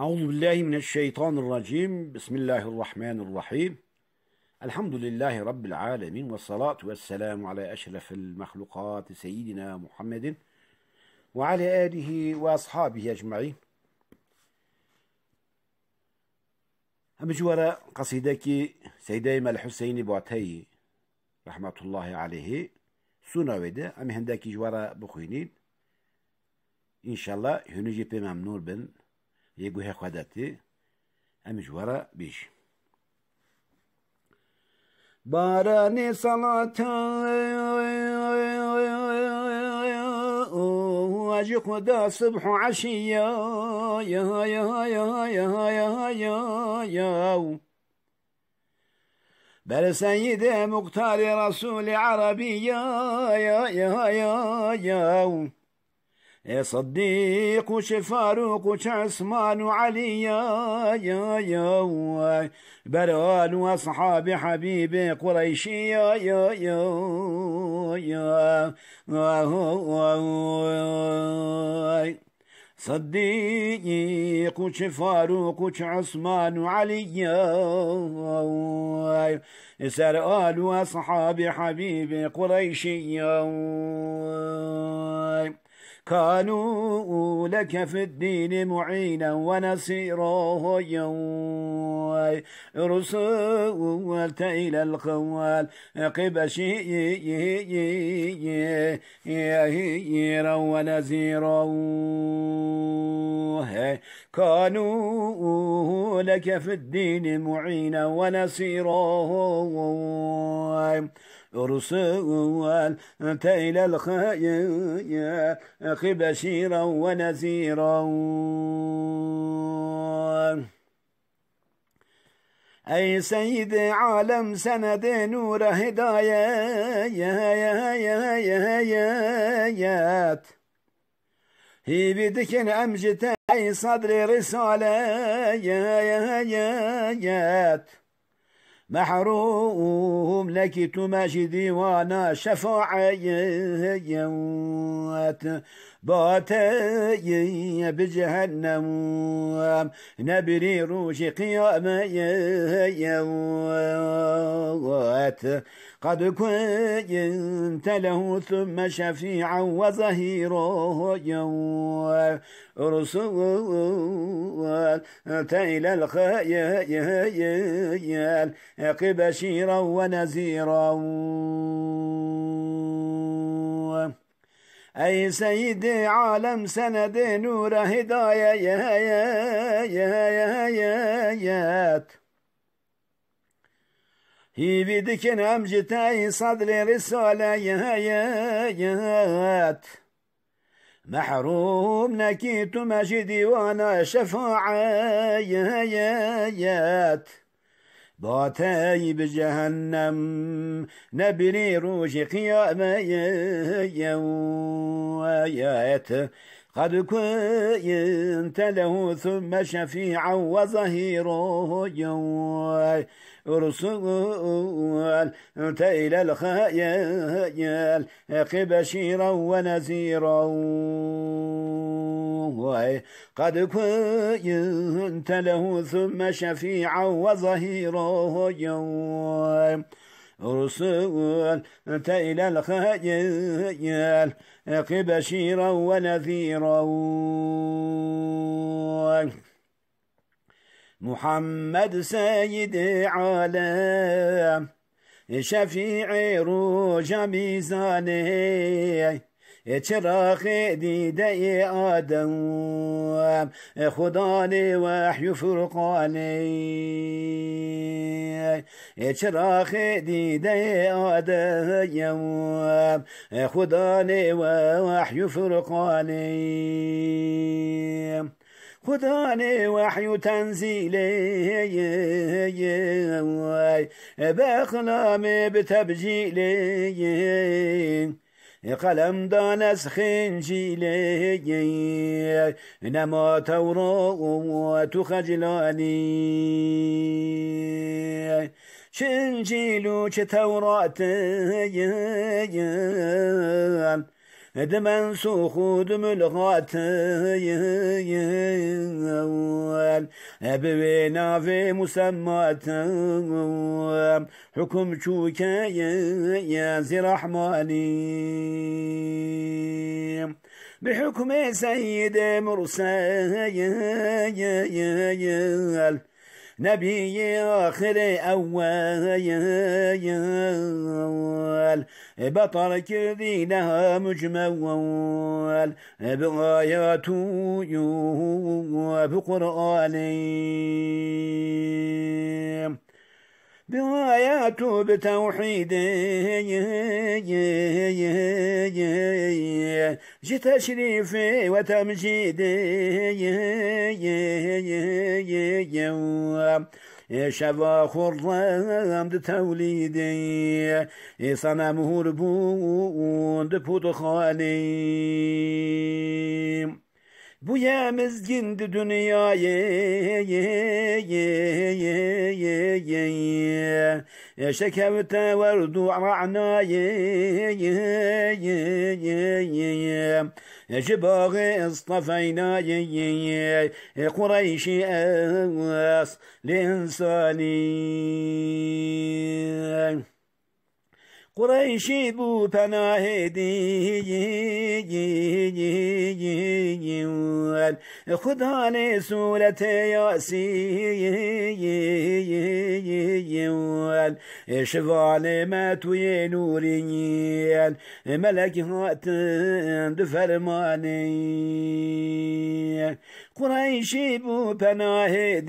أعوذ بالله من الشيطان الرجيم بسم الله الرحمن الرحيم الحمد لله رب العالمين والصلاة والسلام على أشرف المخلوقات سيدنا محمد وعلى آله وأصحابه أجمعين أما جوارا قصيدك سيدي الحسين بواتي رحمة الله عليه سنة ودا أما هندك جوارا بخوينين إن شاء الله هنجي بممنون بن يقوي خداتي أمجورة بيش باراني صلاة واجي خدا صبح وعشية يا يا يا يا يا يا يا بل سيد مقتار رسول عربي يا يا يا يا, يا يا صديق وش فاروق وش عثمان وعلي يا يا يا بلال واصحاب حبيبي قريشي يا يا يا يا, صديق وش فاروق وش عثمان وعلي سرقال واصحاب حبيبي قريشي كانوا لك في الدين معينا ونصيرا رسولت إلى القوال قبشيرا ونزيرا كانوا لك في الدين معينا ونصيرا رسول أنت إلى الخير أخي بشيرا ونزيرا أي سيد عالم سند نور هدايا يا يا يا يا يا يا هي بدك أمجد أي صدر رسالة يا يا يا يا, يا محروم لك تمجد وانا شفاعي بات بات بجهنم نبري روش قيام يوات قد كنت له ثم شفيعا وظهيرا رسول تيل الخيال قبشيرا ونزيرا ای سید عالم سند نور هدایت هی بدکن امجتای صدر رسالت محروم نكيت مجدي وانا شفاعة شفاعيات باتاي بجهنم نبني روش قيامة يوايات قد كنت له ثم شفيعا وظهيره جوال رسول أنت إلى الخيال بشيرا ونذيرا الله قد كنت له ثم شفيعا وظهيره يوم أرسلت إلى الخيال بشيرا ونذيرا محمد سيد عالم شفيع روج ميزانه دي دي آدم إيه خداني وحي فرقاني فرقانی دي دي آدم إيه خداني وحي فرقاني خداني وحي تنزيلي إيه بأخلامي بتبجيلي قلمدا نسخن جيلي نما تو خجلاني شنجيلو چه توراة دمن سخود ملغات أول بوينا في مسمات حكم شوكا يا زي رحماني بحكم سيد مرسل نبي آخر أول بطل كذي لها مجمول بآيات بقرآن بغاياته بتوحيدي تشريفي وتمجيدي شفا خرد توليدي صنمه ربون دبوت خالي Bu ye mizgindi dünya ye ye ye ye ye ye ye Şekevte verdu ra'na ye ye ye ye ye ye Cibağı istafeyna ye ye ye ye Kureyşi evas linsani قریشی بو پناه دیوان خدا قریشی بو پناه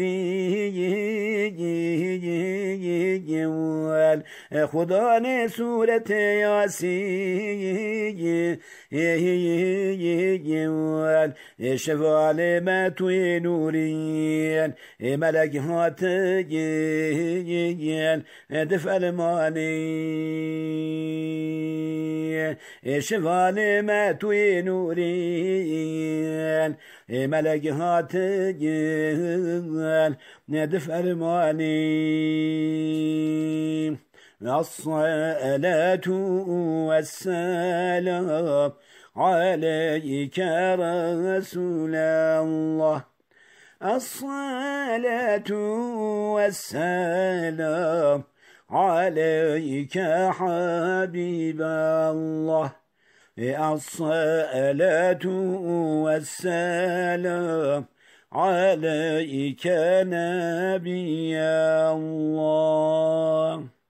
خدا صورت آسی شوال ما توی نورین ملک هات دف المانی شوال ما توی نورین ملک هات دف المانی الصلاة والسلام عليك رسول الله الصلاة والسلام عليك حبيب الله الصلاة والسلام عليك نبي الله